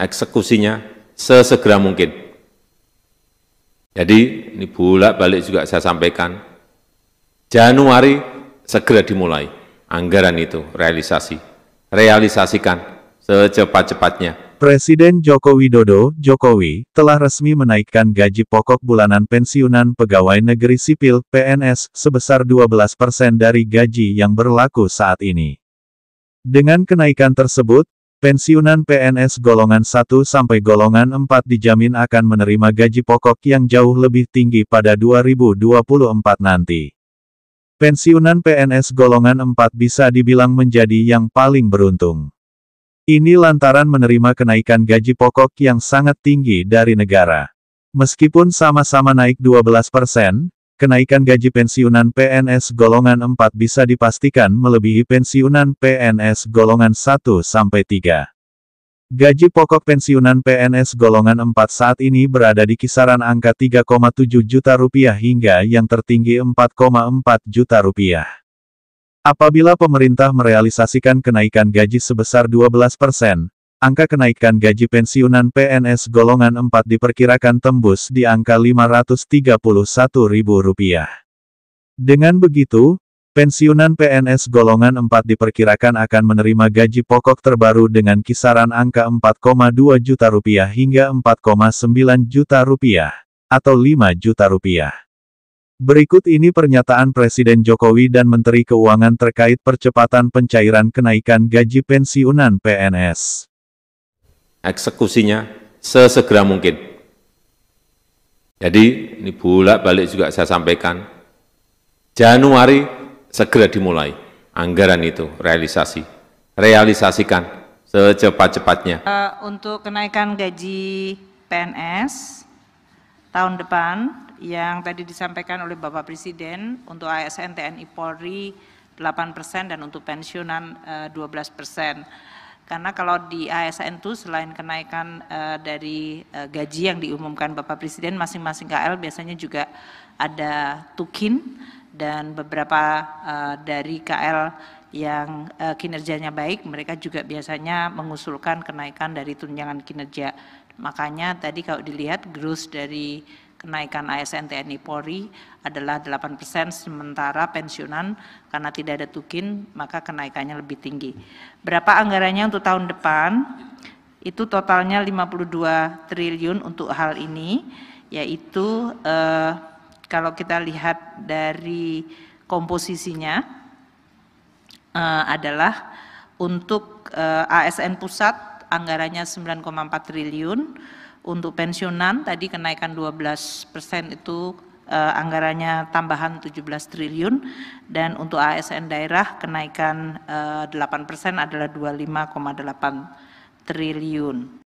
eksekusinya sesegera mungkin. Jadi ini bolak-balik juga saya sampaikan, Januari segera dimulai anggaran itu, realisasi. Realisasikan secepat-cepatnya. Presiden Joko Widodo, Jokowi, telah resmi menaikkan gaji pokok bulanan pensiunan pegawai negeri sipil, PNS, sebesar 12% persen dari gaji yang berlaku saat ini. Dengan kenaikan tersebut, Pensiunan PNS golongan 1 sampai golongan 4 dijamin akan menerima gaji pokok yang jauh lebih tinggi pada 2024 nanti. Pensiunan PNS golongan 4 bisa dibilang menjadi yang paling beruntung. Ini lantaran menerima kenaikan gaji pokok yang sangat tinggi dari negara. Meskipun sama-sama naik 12 persen, Kenaikan gaji pensiunan PNS golongan 4 bisa dipastikan melebihi pensiunan PNS golongan 1 sampai 3. Gaji pokok pensiunan PNS golongan 4 saat ini berada di kisaran angka 3,7 juta rupiah hingga yang tertinggi 4,4 juta rupiah. Apabila pemerintah merealisasikan kenaikan gaji sebesar 12 persen, angka kenaikan gaji pensiunan PNS golongan 4 diperkirakan tembus di angka Rp531.000. Dengan begitu, pensiunan PNS golongan 4 diperkirakan akan menerima gaji pokok terbaru dengan kisaran angka rp 4,2 juta rupiah hingga 4,9 juta rupiah, atau 5 juta rupiah. Berikut ini pernyataan Presiden Jokowi dan Menteri Keuangan terkait percepatan pencairan kenaikan gaji pensiunan PNS eksekusinya sesegera mungkin. Jadi ini bolak-balik juga saya sampaikan, Januari segera dimulai anggaran itu, realisasi. Realisasikan secepat-cepatnya. Eh, untuk kenaikan gaji PNS tahun depan yang tadi disampaikan oleh Bapak Presiden untuk ASN TNI Polri 8 persen dan untuk pensiunan uh, eh, 12 persen. Karena kalau di ASN itu selain kenaikan uh, dari uh, gaji yang diumumkan Bapak Presiden, masing-masing KL biasanya juga ada tukin dan beberapa uh, dari KL yang uh, kinerjanya baik, mereka juga biasanya mengusulkan kenaikan dari tunjangan kinerja. Makanya tadi kalau dilihat growth dari kenaikan ASN TNI Polri adalah 8 persen, sementara pensiunan karena tidak ada tukin maka kenaikannya lebih tinggi. Berapa anggarannya untuk tahun depan? Itu totalnya 52 triliun untuk hal ini, yaitu eh, kalau kita lihat dari komposisinya eh, adalah untuk eh, ASN pusat anggarannya 9,4 triliun. Untuk pensiunan tadi kenaikan 12 persen itu uh, anggarannya tambahan 17 triliun dan untuk ASN daerah kenaikan uh, eh, 8 persen adalah 25,8 triliun.